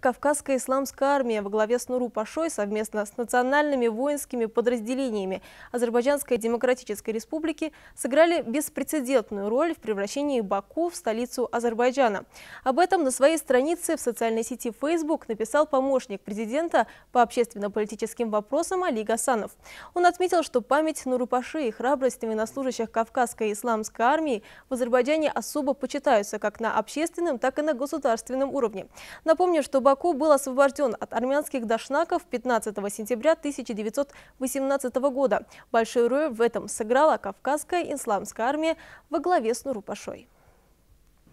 Кавказская исламская армия во главе с Нуру Пашой совместно с национальными воинскими подразделениями Азербайджанской Демократической Республики сыграли беспрецедентную роль в превращении Баку в столицу Азербайджана. Об этом на своей странице в социальной сети Facebook написал помощник президента по общественно-политическим вопросам Али Гасанов. Он отметил, что память Нуру Паши и храбрость военнослужащих Кавказской исламской армии в Азербайджане особо почитаются как на общественном, так и на государственном уровне. Напомню, что Баку был освобожден от армянских дашнаков 15 сентября 1918 года. Большую роль в этом сыграла Кавказская исламская армия во главе с Нурупашой.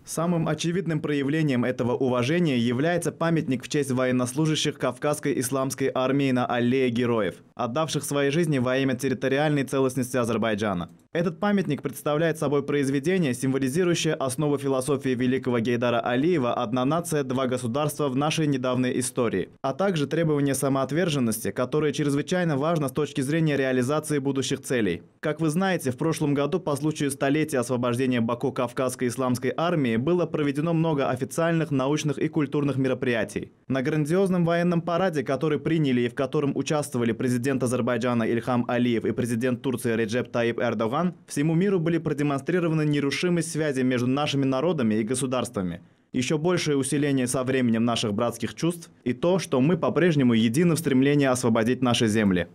Самым очевидным проявлением этого уважения является памятник в честь военнослужащих Кавказской исламской армии на Аллее Героев, отдавших свои жизни во имя территориальной целостности Азербайджана. Этот памятник представляет собой произведение, символизирующее основу философии великого Гейдара Алиева «Одна нация, два государства» в нашей недавней истории, а также требования самоотверженности, которые чрезвычайно важно с точки зрения реализации будущих целей. Как вы знаете, в прошлом году по случаю столетия освобождения Баку Кавказской исламской армии было проведено много официальных, научных и культурных мероприятий. На грандиозном военном параде, который приняли и в котором участвовали президент Азербайджана Ильхам Алиев и президент Турции Реджеп Таип Эрдоган, всему миру были продемонстрированы нерушимые связи между нашими народами и государствами, еще большее усиление со временем наших братских чувств и то, что мы по-прежнему едины в стремлении освободить наши земли.